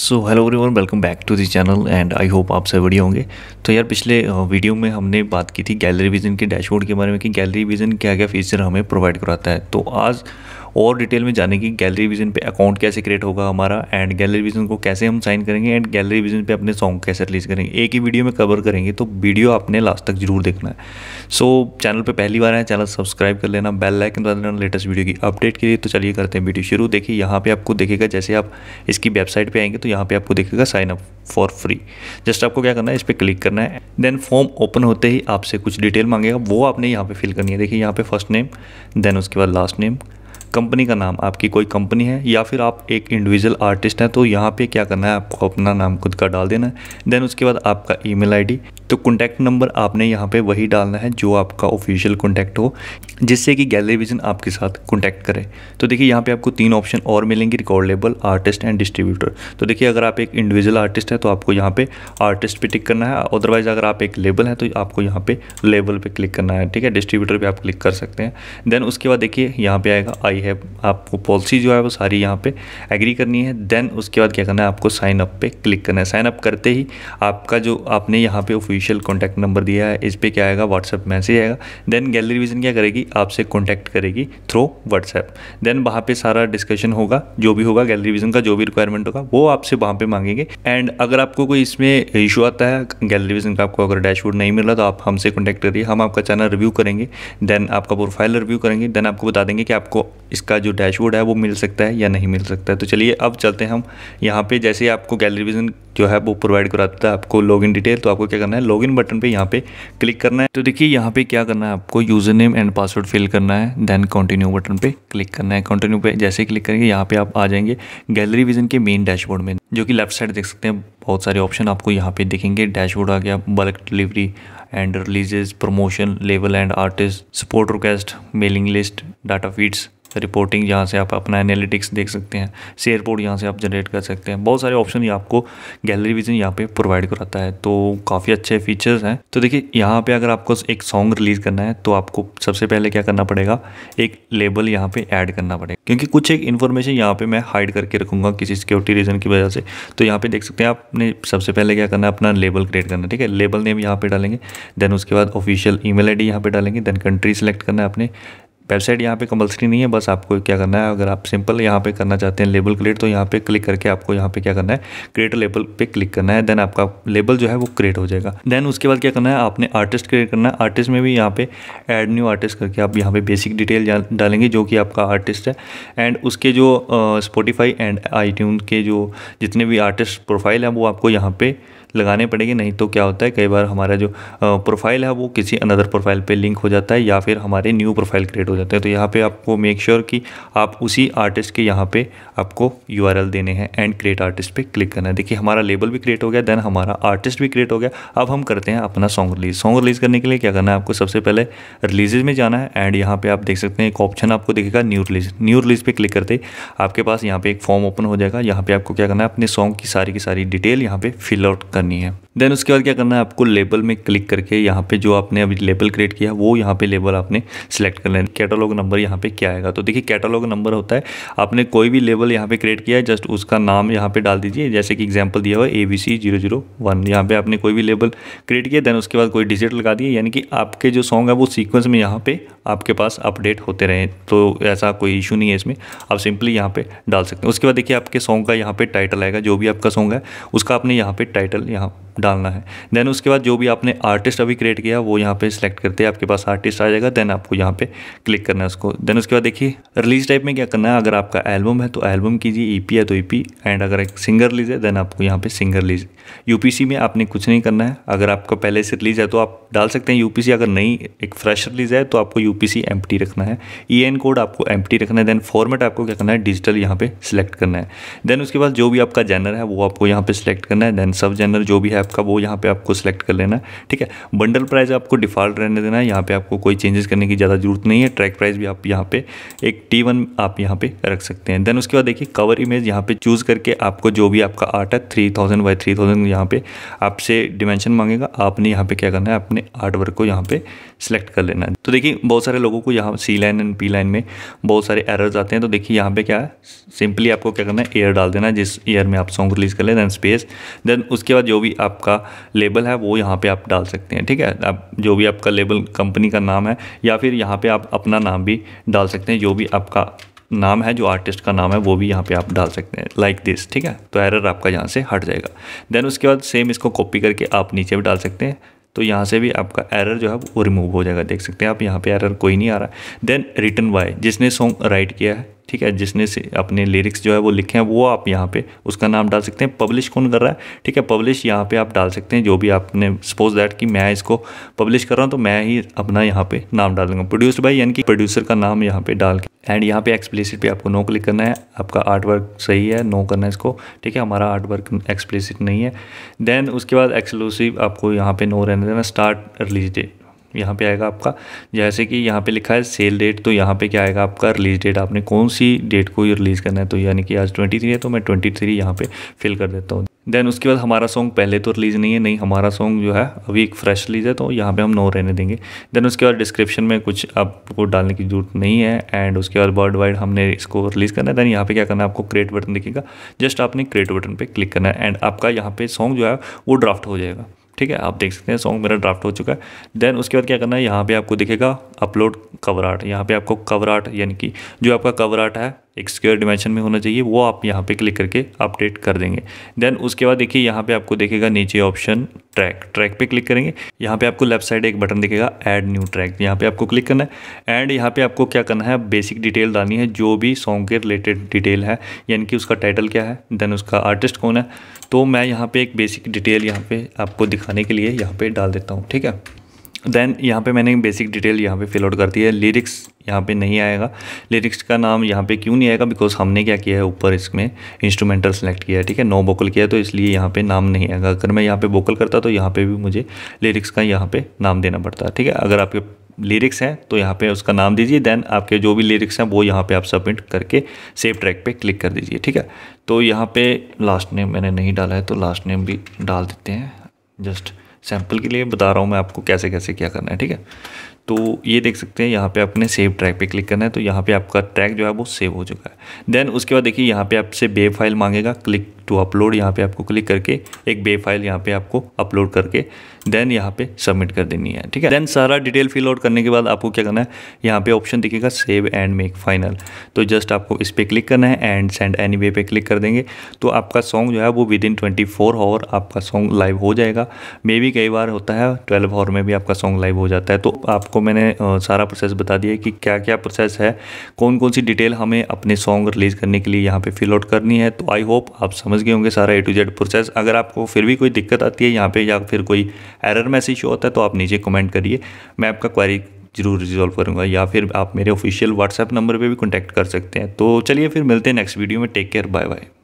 so hello everyone welcome back to this channel and I hope आप सब बढ़िया होंगे तो यार पिछले वीडियो में हमने बात की थी गैलरी विज़न के डैशबोर्ड के बारे में कि गैलरी विज़न क्या क्या फ़ीचर हमें प्रोवाइड कराता है तो आज और डिटेल में की गैलरी विजन पे अकाउंट कैसे क्रिएट होगा हमारा एंड गैलरी विजन को कैसे हम साइन करेंगे एंड गैलरी विजन पे अपने सॉन्ग कैसे रिलीज़ करेंगे एक ही वीडियो में कवर करेंगे तो वीडियो आपने लास्ट तक जरूर देखना है सो so, चैनल पर पहली बार है चैनल सब्सक्राइब कर लेना बेल लाइकन बता देना लेटेस्ट वीडियो की अपडेट के लिए तो चलिए करते हैं वीडियो शुरू देखिए यहाँ पर आपको देखेगा जैसे आप इसकी वेबसाइट पर आएंगे तो यहाँ पर आपको देखेगा sign up for free just आपको क्या करना है इस पर क्लिक करना है देन फॉर्म ओपन होते ही आपसे कुछ डिटेल मांगेगा वो आपने यहाँ पर फिल करनी है देखिए यहाँ पर फर्स्ट नेम देन उसके बाद लास्ट नेम कंपनी का नाम आपकी कोई कंपनी है या फिर आप एक इंडिविजुअल आर्टिस्ट हैं तो यहाँ पे क्या करना है आपको अपना नाम खुद का डाल देना है देन उसके बाद आपका ईमेल आईडी तो कॉन्टैक्ट नंबर आपने यहाँ पे वही डालना है जो आपका ऑफिशियल कॉन्टैक्ट हो जिससे कि गैलरी विजन आपके साथ कॉन्टैक्ट करे तो देखिए यहाँ पे आपको तीन ऑप्शन और मिलेंगे record label artist and distributor तो देखिए अगर आप एक इंडिविजुअल आर्टिस्ट है तो आपको यहाँ पे आर्टिस्ट पे टिक करना है अदरवाइज़ अगर आप एक लेबल हैं तो आपको यहाँ पे लेबल पे क्लिक करना है ठीक है डिस्ट्रीब्यूटर पर आप क्लिक कर सकते हैं देन उसके बाद देखिए यहाँ पे आएगा आई है आपको पॉलिसी जो है वो सारी यहाँ पे एग्री करनी है देन उसके बाद क्या करना है आपको साइन अप पे क्लिक करना है साइन अप करते ही आपका जो आपने यहाँ पे ऑफिशियल कॉन्टैक्ट नंबर दिया है इस पर क्या आएगा व्हाट्सएप मैसेज आएगा देन गैलरी विजन क्या करेगी आपसे कॉन्टैक्ट करेगी थ्रू व्हाट्सएप देन वहाँ पर सारा डिस्कशन होगा जो भी होगा गैलरी विजन का जो भी रिक्वायरमेंट होगा वो आपसे वहाँ पर मांगेंगे एंड अगर आपको कोई इसमें इशू आता है गैलरी विजन का आपको अगर डैशबोर्ड नहीं मिल रहा तो आप हमसे कॉन्टैक्ट करिए हम आपका चैनल रिव्यू करेंगे देन आपका प्रोफाइल रिव्यू करेंगे देन आपको बता देंगे कि आपको इसका जो डैशबोर्ड है वो मिल सकता है या नहीं मिल सकता है तो चलिए अब चलते हैं हम यहाँ पे जैसे आपको गैलरी विजन जो है वो प्रोवाइड कराता है आपको लॉगिन डिटेल तो आपको क्या करना है लॉगिन बटन पे यहाँ पे क्लिक करना है तो देखिए यहाँ पे क्या करना है आपको user name and password fill करना है देन कंटिन्यू बटन पे क्लिक करना है कंटिन्यू पे जैसे ही क्लिक करेंगे यहाँ पे आप आ जाएंगे गैलरी विजन के मेन डैशबोर्ड में जो कि लेफ्ट साइड देख सकते हैं बहुत सारे ऑप्शन आपको यहाँ पे देखेंगे डैशबोर्ड आ गया bulk delivery and releases promotion level and artist support request mailing list data feeds reporting यहाँ से आप अपना एनालिटिक्स देख सकते हैं शेयर पोर्ट यहाँ से आप जनरेट कर सकते हैं बहुत सारे ऑप्शन ये आपको गैलरी विजन यहाँ पे प्रोवाइड कराता है तो काफ़ी अच्छे फीचर्स हैं तो देखिए यहाँ पे अगर आपको एक सॉन्ग रिलीज़ करना है तो आपको सबसे पहले क्या करना पड़ेगा एक लेबल यहाँ पे ऐड करना पड़ेगा क्योंकि कुछ एक इन्फॉर्मेशन यहाँ पर मैं हाइड करके रखूँगा किसी सिक्योरिटी रीज़न की वजह से तो यहाँ पे देख सकते हैं आपने सबसे पहले क्या करना है अपना लेबल क्रिएट करना है ठीक है लेबल नेम यहाँ पे डालेंगे देन उसके बाद official email I D यहाँ पर डालेंगे देन कंट्री सेलेक्ट करना है अपने वेबसाइट यहाँ पे कंपलसरी नहीं है बस आपको क्या करना है अगर आप सिंपल यहाँ पे करना चाहते हैं लेबल क्रिएट तो यहाँ पे क्लिक करके आपको यहाँ पे क्या करना है क्रिएट लेबल पे क्लिक करना है देन आपका लेबल जो है वो क्रिएट हो जाएगा देन उसके बाद क्या करना है आपने आर्टिस्ट क्रिएट करना है आर्टिस्ट में भी यहाँ पे एड न्यू आर्टिस्ट करके आप यहाँ पे बेसिक डिटेल डालेंगे जो कि आपका आर्टिस्ट है एंड उसके जो स्पोटिफाई एंड आई के जो जितने भी आर्टिस्ट प्रोफाइल हैं वो आपको यहाँ पे लगाने पड़ेंगे नहीं तो क्या होता है कई बार हमारा जो प्रोफाइल है वो किसी अनदर प्रोफाइल पे लिंक हो जाता है या फिर हमारे न्यू प्रोफाइल क्रिएट हो जाते हैं तो यहाँ पे आपको मेक श्योर sure कि आप उसी आर्टिस्ट के यहाँ पे आपको यू देने हैं एंड क्रिएट आर्टिस्ट पे क्लिक करना है देखिए हमारा लेबल भी क्रिएट हो गया देन हमारा आर्टिस्ट भी क्रिएट हो गया अब हम करते हैं अपना सॉन्ग रिलीज़ सॉन्ग रिलीज़ करने के लिए क्या करना है आपको सबसे पहले रिलीजेज में जाना है एंड यहाँ पर आप देख सकते हैं एक ऑप्शन आपको दिखेगा न्यू रिलीज न्यू रिलीज़ पर क्लिक करते आपके पास यहाँ पर एक फॉर्म ओपन हो जाएगा यहाँ पर आपको क्या करना है अपने सॉन्ग की सारी की सारी डिटेल यहाँ पर फिल आउट कर करनी है देन उसके बाद क्या करना है आपको लेबल में क्लिक करके यहाँ पे जो आपने अभी लेबल क्रिएट किया वो यहाँ पे लेबल आपने सेलेक्ट करना है कैटलॉग नंबर यहाँ पे क्या आएगा तो देखिए कैटलॉग नंबर होता है आपने कोई भी लेबल यहाँ पे क्रिएट किया है जस्ट उसका नाम यहाँ पे डाल दीजिए जैसे कि एग्जाम्पल दिया हुआ A B C zero zero one यहाँ पर आपने कोई भी लेबल क्रिएट किया देन उसके बाद कोई डिजिट लगा दिए यानी कि आपके जो सॉन्ग है वो सीक्वेंस में यहाँ पर आपके पास अपडेट होते रहें तो ऐसा कोई इशू नहीं है इसमें आप सिंपली यहाँ पर डाल सकते हैं उसके बाद देखिए आपके सॉन्ग का यहाँ पर टाइटल आएगा जो भी आपका सॉन्ग है उसका आपने यहाँ पर टाइटल यहाँ डालना है देन उसके बाद जो भी आपने आर्टिस्ट अभी क्रिएट किया वो यहाँ पे सिलेक्ट करते हैं आपके पास आर्टिस्ट आ जाएगा देन आपको यहाँ पे क्लिक करना है उसको देन उसके बाद देखिए रिलीज टाइप में क्या करना है अगर आपका एल्बम है तो एल्बम कीजिए ई है तो ई एंड अगर एक सिंगर है देन आपको यहाँ पर सिंगर रिलीज यू में आपने कुछ नहीं करना है अगर आपका पहले से रिलीज है तो आप डाल सकते हैं यू अगर नई एक फ्रेश रिलीज है तो आपको यू पी रखना है ई कोड आपको एम रखना है देन फॉर्मेट आपको क्या करना है डिजिटल यहाँ पर सिलेक्ट करना है देन उसके बाद जो भी आपका जैनर है वो आपको यहाँ पे सिलेक्ट करना है देन सब जेनर जो भी है का वो यहाँ पे आपको सेलेक्ट कर लेना है ठीक है बंडल प्राइस आपको डिफ़ॉल्ट रहने देना है यहाँ पे आपको कोई चेंजेस करने की ज़्यादा जरूरत नहीं है ट्रैक प्राइस भी आप यहाँ पे एक टी वन आप यहाँ पे रख सकते हैं देन उसके बाद देखिए कवर इमेज यहाँ पे चूज़ करके आपको जो भी आपका आर्ट है three thousand by three thousand यहाँ पे आपसे डिमेंशन मांगेगा आपने यहाँ पे क्या करना है अपने आर्ट वर्क को यहाँ पे सिलेक्ट कर लेना है तो देखिए बहुत सारे लोगों को यहाँ C line and P line में बहुत सारे एरर्स आते हैं तो देखिए यहाँ पे क्या है सिंपली आपको क्या करना है एयर डाल देना है जिस ईयर में आप सॉन्ग रिलीज़ कर लें देन स्पेस देन उसके बाद जो भी आप आपका लेबल है वो यहाँ पे आप डाल सकते हैं ठीक है आप जो भी आपका लेबल कंपनी का नाम है या फिर यहाँ पे आप अपना नाम भी डाल सकते हैं जो भी आपका नाम है जो आर्टिस्ट का नाम है वो भी यहाँ पे आप डाल सकते हैं लाइक दिस ठीक है तो एरर आपका यहाँ से हट जाएगा देन उसके बाद सेम इसको कॉपी करके आप नीचे भी डाल सकते हैं तो यहाँ से भी आपका एरर जो है वो रिमूव हो जाएगा देख सकते हैं आप यहाँ पे एरर कोई नहीं आ रहा देन रिटर्न बाय जिसने सॉन्ग राइट किया है ठीक है जिसने से अपने लिरिक्स जो है वो लिखे हैं वो आप यहाँ पे उसका नाम डाल सकते हैं पब्लिश कौन कर रहा है ठीक है पब्लिश यहाँ पे आप डाल सकते हैं जो भी आपने सपोज दैट कि मैं इसको पब्लिश कर रहा हूँ तो मैं ही अपना यहाँ पे नाम डालूंगा प्रोड्यूसर बाई यानी कि प्रोड्यूसर का नाम यहाँ पे डाल के एंड यहाँ पे एक्सप्लिसिट पे आपको नो क्लिक करना है आपका आर्ट वर्क सही है नो करना है इसको ठीक है हमारा आर्ट वर्क एक्सप्लिसिट नहीं है देन उसके बाद एक्सक्लूसिव आपको यहाँ पे नो रहने देना स्टार्ट रिलीज डेट यहाँ पे आएगा आपका जैसे कि यहाँ पे लिखा है सेल डेट तो यहाँ पे क्या आएगा आपका रिलीज डेट आपने कौन सी डेट को रिलीज़ करना है तो यानी कि आज ट्वेंटी थ्री है तो मैं ट्वेंटी थ्री यहाँ पर फिल कर देता हूँ देन उसके बाद हमारा सॉन्ग पहले तो रिलीज़ नहीं है नहीं हमारा सॉन्ग जो है अभी एक फ्रेश रिलीज़ है तो यहाँ पे हम नो रहने देंगे देन उसके बाद डिस्क्रिप्शन में कुछ आपको डालने की ज़रूरत नहीं है एंड उसके बाद वर्ल्ड वाइड हमने इसको रिलीज़ करना है देन यहाँ पे क्या करना है आपको क्रिएट बटन दिखेगा जस्ट आपने क्रिएट बटन पर क्लिक करना है एंड आपका यहाँ पर सॉन्ग जो है वो ड्राफ्ट हो जाएगा ठीक है आप देख सकते हैं सॉन्ग मेरा ड्राफ्ट हो चुका है देन उसके बाद क्या करना है यहाँ पे आपको दिखेगा अपलोड कवर आर्ट यहाँ पे आपको कवर आर्ट यानी कि जो आपका कवर आर्ट है एक स्क्वेयर डिमेंशन में होना चाहिए वो आप यहाँ पे क्लिक करके अपडेट कर देंगे देन उसके बाद देखिए यहाँ पे आपको देखेगा नीचे ऑप्शन ट्रैक ट्रैक पे क्लिक करेंगे यहाँ पे आपको लेफ्ट साइड एक बटन दिखेगा ऐड न्यू ट्रैक यहाँ पे आपको क्लिक करना है एंड यहाँ पे आपको क्या करना है बेसिक डिटेल डालनी है जो भी सॉन्ग के रिलेटेड डिटेल है यानी कि उसका टाइटल क्या है देन उसका आर्टिस्ट कौन है तो मैं यहाँ पर एक बेसिक डिटेल यहाँ पर आपको दिखाने के लिए यहाँ पर डाल देता हूँ ठीक है देन यहाँ पे मैंने बेसिक डिटेल यहाँ पे फिल आउट कर दी है लिरिक्स यहाँ पे नहीं आएगा लिरिक्स का नाम यहाँ पे क्यों नहीं आएगा बिकॉज हमने क्या किया है ऊपर इसमें इंस्ट्रूमेंटल सेलेक्ट किया है ठीक है नो वोकल किया है तो इसलिए यहाँ पे नाम नहीं आएगा अगर मैं यहाँ पे वोकल करता तो यहाँ पे भी मुझे लिरिक्स का यहाँ पे नाम देना पड़ता है ठीक है अगर आपके लिरिक्स हैं तो यहाँ पे उसका नाम दीजिए देन आपके जो भी लिरिक्स हैं वो यहाँ पे आप सबमिट करके सेव ट्रैक पे क्लिक कर दीजिए ठीक है तो यहाँ पे लास्ट नेम मैंने नहीं डाला है तो लास्ट नेम भी डाल देते हैं जस्ट सैंपल के लिए बता रहा हूँ मैं आपको कैसे कैसे क्या करना है ठीक है तो ये देख सकते हैं यहाँ पे आपने सेव ट्रैक पे क्लिक करना है तो यहाँ पे आपका ट्रैक जो है वो सेव हो चुका है देन उसके बाद देखिए यहाँ पे आपसे बे फाइल मांगेगा क्लिक टू अपलोड यहाँ पे आपको क्लिक करके एक बे फाइल यहाँ पे आपको अपलोड करके देन यहाँ पे सबमिट कर देनी है ठीक है देन सारा डिटेल फिल आउट करने के बाद आपको क्या करना है यहाँ पे ऑप्शन दिखेगा सेव एंड मेक फाइनल तो जस्ट आपको इस पर क्लिक करना है एंड सेंड एनी वे पे क्लिक कर देंगे तो आपका सॉन्ग जो है वो within twenty four hour आपका सॉन्ग लाइव हो जाएगा मे भी कई बार होता है ट्वेल्व आवर में भी आपका सॉन्ग लाइव हो जाता है तो आप आपको मैंने सारा प्रोसेस बता दिया कि क्या क्या प्रोसेस है कौन कौन सी डिटेल हमें अपने सॉन्ग रिलीज़ करने के लिए यहाँ पे फिल आउट करनी है तो आई होप आप समझ गए होंगे सारा ए टू जेड प्रोसेस अगर आपको फिर भी कोई दिक्कत आती है यहाँ पर या फिर कोई एरर मैसेज शो होता है तो आप नीचे कमेंट करिए मैं आपका क्वारी जरूर रिजॉल्व करूँगा या फिर आप मेरे ऑफिशियल व्हाट्सएप नंबर पर भी कॉन्टैक्ट कर सकते हैं तो चलिए फिर मिलते हैं नेक्स्ट वीडियो में टेक केयर बाय बाय